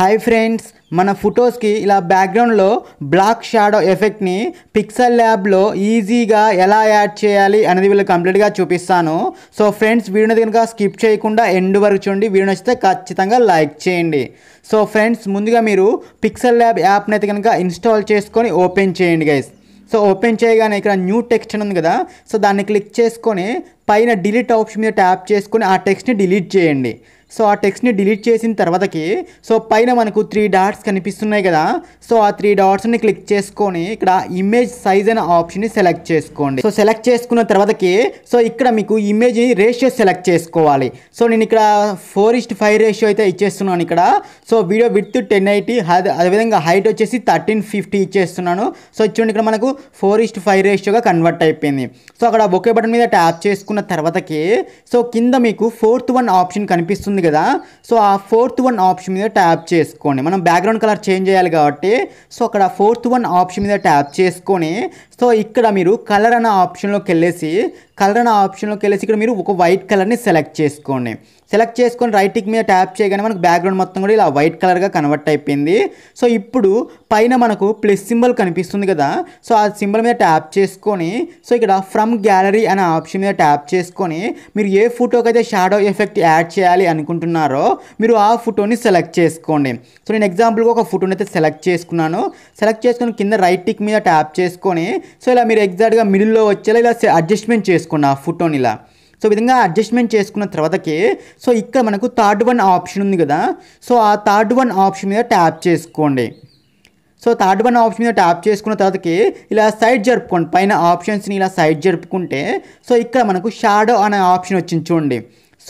hi friends మన ఫొటోస్కి ఇలా బ్యాక్గ్రౌండ్లో బ్లాక్ షాడో ఎఫెక్ట్ని పిక్సెల్ ల్యాబ్లో ఈజీగా ఎలా యాడ్ చేయాలి అనేది వీళ్ళు కంప్లీట్గా చూపిస్తాను సో ఫ్రెండ్స్ వీడియోని కనుక స్కిప్ చేయకుండా ఎండ్ వరకు చూడండి వీడియో నచ్చితే ఖచ్చితంగా లైక్ చేయండి సో ఫ్రెండ్స్ ముందుగా మీరు పిక్సెల్ ల్యాబ్ యాప్ని అయితే కనుక ఇన్స్టాల్ చేసుకొని ఓపెన్ చేయండి గైస్ సో ఓపెన్ చేయగానే ఇక్కడ న్యూ టెక్స్ట్ అని ఉంది కదా సో దాన్ని క్లిక్ చేసుకొని పైన డిలీట్ ఆప్షన్ మీద ట్యాప్ చేసుకొని ఆ టెక్స్ట్ని డిలీట్ చేయండి సో ఆ టెక్స్ట్ని డిలీట్ చేసిన తర్వాతకి సో పైన మనకు త్రీ డాట్స్ కనిపిస్తున్నాయి కదా సో ఆ త్రీ డాట్స్ని క్లిక్ చేసుకొని ఇక్కడ ఇమేజ్ సైజ్ అనే ఆప్షన్ని సెలెక్ట్ చేసుకోండి సో సెలెక్ట్ చేసుకున్న తర్వాతకి సో ఇక్కడ మీకు ఇమేజ్ రేషియో సెలెక్ట్ చేసుకోవాలి సో నేను ఇక్కడ ఫోర్ ఇస్ట్ ఫైవ్ రేషియో అయితే ఇచ్చేస్తున్నాను ఇక్కడ so video width ten eighty అదేవిధంగా హైట్ వచ్చేసి థర్టీన్ ఫిఫ్టీ ఇచ్చేస్తున్నాను సో చూడండి ఇక్కడ మనకు ఫోర్ ఇస్ట్ ఫైవ్ రేషియోగా కన్వర్ట్ అయిపోయింది సో అక్కడ ఒకే బటన్ మీద ట్యాప్ చేసుకున్న తర్వాతకి సో కింద మీకు ఫోర్త్ వన్ ఆప్షన్ కనిపిస్తుంది ఉంటుంది కదా సో ఆ ఫోర్త్ వన్ ఆప్షన్ మీద ట్యాప్ చేసుకోండి మనం బ్యాక్గ్రౌండ్ కలర్ చేంజ్ చేయాలి కాబట్టి సో అక్కడ ఫోర్త్ వన్ ఆప్షన్ మీద ట్యాప్ చేసుకొని సో ఇక్కడ మీరు కలర్ అనే ఆప్షన్లోకి వెళ్ళేసి కలర్ అనే ఆప్షన్లోకి వెళ్ళేసి ఇక్కడ మీరు ఒక వైట్ కలర్ని సెలెక్ట్ చేసుకోండి సెలెక్ట్ చేసుకొని రైట్ టిక్ మీద ట్యాప్ చేయగానే మనకు బ్యాక్గ్రౌండ్ మొత్తం కూడా ఇలా వైట్ కలర్గా కన్వర్ట్ అయిపోయింది సో ఇప్పుడు పైన మనకు ప్లస్ సింబల్ కనిపిస్తుంది కదా సో ఆ సింబల్ మీద ట్యాప్ చేసుకొని సో ఇక్కడ ఫ్రమ్ గ్యాలరీ అనే ఆప్షన్ మీద ట్యాప్ చేసుకొని మీరు ఏ ఫోటోకి అయితే షాడో ఎఫెక్ట్ యాడ్ చేయాలి అనుకుంటున్నారో మీరు ఆ ఫోటోని సెలెక్ట్ చేసుకోండి సో నేను ఎగ్జాంపుల్గా ఒక ఫోటోని అయితే సెలెక్ట్ చేసుకున్నాను సెలెక్ట్ చేసుకొని కింద రైట్ టిక్ మీద ట్యాప్ చేసుకొని సో ఇలా మీరు ఎగ్జాక్ట్గా మిడిల్లో వచ్చేలా ఇలా అడ్జస్ట్మెంట్ చేసుకోండి చేసుకున్న ఫోటోని ఇలా సో విధంగా అడ్జస్ట్మెంట్ చేసుకున్న తర్వాతకి సో ఇక్కడ మనకు థర్డ్ వన్ ఆప్షన్ ఉంది కదా సో ఆ థర్డ్ వన్ ఆప్షన్ మీద ట్యాప్ చేసుకోండి సో థర్డ్ వన్ ఆప్షన్ మీద ట్యాప్ చేసుకున్న తర్వాతకి ఇలా సైడ్ జరుపుకోండి పైన ఆప్షన్స్ని ఇలా సైడ్ జరుపుకుంటే సో ఇక్కడ మనకు షాడో అనే ఆప్షన్ వచ్చింది చూడండి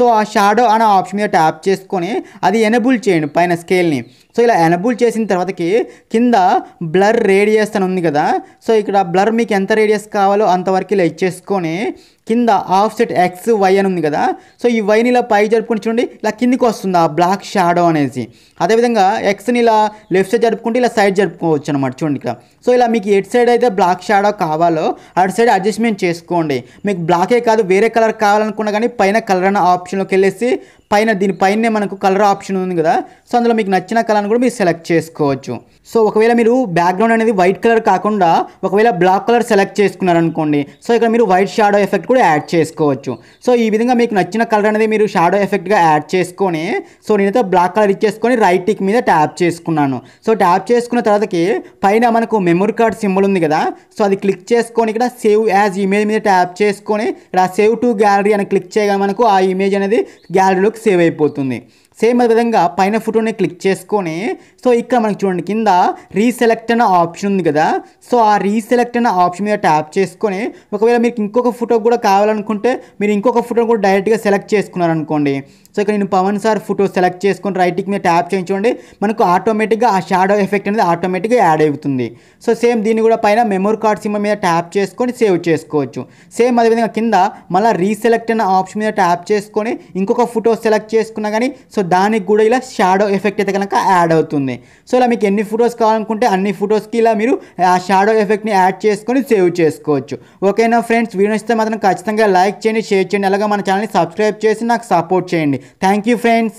సో ఆ షాడో అనే ఆప్షన్ మీద ట్యాప్ చేసుకొని అది ఎనబుల్ చేయండి పైన స్కేల్ని సో ఇలా ఎనబుల్ చేసిన తర్వాతకి కింద బ్లర్ రేడియస్ అని ఉంది కదా సో ఇక్కడ బ్లర్ మీకు ఎంత రేడియస్ కావాలో అంతవరకు ఇలా ఇచ్చేసుకొని కింద ఆఫ్ సెట్ ఎక్స్ వై అని ఉంది కదా సో ఈ వైని ఇలా పై జరుపుకుని చూడండి ఇలా కిందికి వస్తుంది ఆ బ్లాక్ షాడో అనేసి అదేవిధంగా ఎక్స్ని ఇలా లెఫ్ట్ సైడ్ జరుపుకుంటే ఇలా సైడ్ జరుపుకోవచ్చు అనమాట చూడండి ఇక్కడ సో ఇలా మీకు ఎటు సైడ్ అయితే బ్లాక్ షాడో కావాలో అటు సైడ్ అడ్జస్ట్మెంట్ చేసుకోండి మీకు బ్లాకే కాదు వేరే కలర్ కావాలనుకున్నా కానీ పైన కలర్ అనే ఆప్షన్ ऑप्शन लोग खेलने से పైన దీనిపైనే మనకు కలర్ ఆప్షన్ ఉంది కదా సో అందులో మీకు నచ్చిన కలర్ని కూడా మీరు సెలెక్ట్ చేసుకోవచ్చు సో ఒకవేళ మీరు బ్యాక్గ్రౌండ్ అనేది వైట్ కలర్ కాకుండా ఒకవేళ బ్లాక్ కలర్ సెలెక్ట్ చేసుకున్నారనుకోండి సో ఇక్కడ మీరు వైట్ షాడో ఎఫెక్ట్ కూడా యాడ్ చేసుకోవచ్చు సో ఈ విధంగా మీకు నచ్చిన కలర్ అనేది మీరు షాడో ఎఫెక్ట్గా యాడ్ చేసుకొని సో నేనైతే బ్లాక్ కలర్ ఇచ్చేసుకొని రైట్ టిక్ మీద ట్యాప్ చేసుకున్నాను సో ట్యాప్ చేసుకున్న తర్వాతకి పైన మనకు మెమరీ కార్డ్ సింబల్ ఉంది కదా సో అది క్లిక్ చేసుకొని ఇక్కడ సేవ్ యాజ్ ఇమేజ్ మీద ట్యాప్ చేసుకొని ఇక్కడ సేవ్ టు గ్యాలరీ అని క్లిక్ చేయగా మనకు ఆ ఇమేజ్ అనేది గ్యాలరీలోకి సేవ్ అయిపోతుంది సేమ్ విధంగా పైన ఫోటోని క్లిక్ చేసుకొని సో ఇక్కడ మనకి చూడండి కింద రీసెలెక్ట్ అనే ఆప్షన్ ఉంది కదా సో ఆ రీసెలెక్ట్ అనే ఆప్షన్ మీద ట్యాప్ చేసుకొని ఒకవేళ మీకు ఇంకొక ఫోటో కూడా కావాలనుకుంటే మీరు ఇంకొక ఫోటో కూడా డైరెక్ట్గా సెలెక్ట్ చేసుకున్నారనుకోండి సో ఇక్కడ నేను పవన్ సార్ ఫోటో సెలెక్ట్ చేసుకొని రైట్కి మీద ట్యాప్ చేయించుకోండి మనకు ఆటోమేటిక్గా ఆ షాడో ఎఫెక్ట్ అనేది ఆటోమేటిక్గా యాడ్ అవుతుంది సో సేమ్ దీన్ని కూడా పైన మెమరీ కార్డ్ సిమ్ మీద ట్యాప్ చేసుకొని సేవ్ చేసుకోవచ్చు సేమ్ అదేవిధంగా కింద మళ్ళీ రీసెలెక్ట్ అనే ఆప్షన్ మీద ట్యాప్ చేసుకొని ఇంకొక ఫోటో సెలెక్ట్ చేసుకున్నా కానీ సో దానికి కూడా ఇలా షాడో ఎఫెక్ట్ అయితే కనుక యాడ్ అవుతుంది సో ఇలా మీకు ఎన్ని ఫొటోస్ కావాలనుకుంటే అన్ని ఫొటోస్కి ఇలా మీరు ఆ షాడో ఎఫెక్ట్ని యాడ్ చేసుకొని సేవ్ చేసుకోవచ్చు ఓకేనా ఫ్రెండ్స్ వీడియో ఇస్తే మాత్రం ఖచ్చితంగా లైక్ చేయండి షేర్ చేయండి అలాగే మన ఛానల్ని సబ్స్క్రైబ్ చేసి నాకు సపోర్ట్ చేయండి థ్యాంక్ యూ ఫ్రెండ్స్